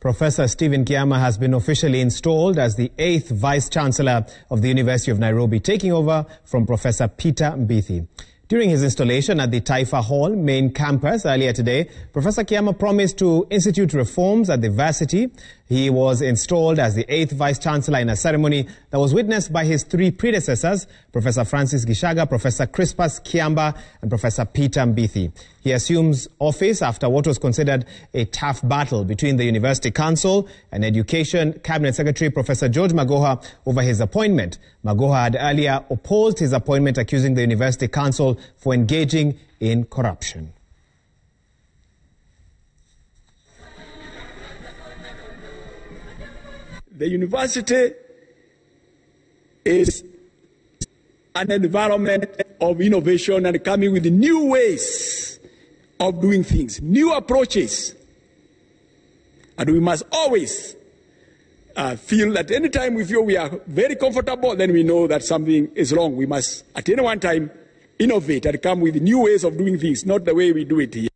Professor Stephen Kiama has been officially installed as the eighth Vice Chancellor of the University of Nairobi, taking over from Professor Peter Mbithi. During his installation at the Taifa Hall main campus earlier today, Professor Kiama promised to institute reforms at the varsity he was installed as the eighth vice chancellor in a ceremony that was witnessed by his three predecessors, Professor Francis Gishaga, Professor Crispus Kiamba, and Professor Peter Mbithi. He assumes office after what was considered a tough battle between the University Council and Education Cabinet Secretary Professor George Magoha over his appointment. Magoha had earlier opposed his appointment, accusing the University Council for engaging in corruption. The university is an environment of innovation and coming with new ways of doing things, new approaches. And we must always uh, feel that anytime we feel we are very comfortable, then we know that something is wrong. We must, at any one time, innovate and come with new ways of doing things, not the way we do it here.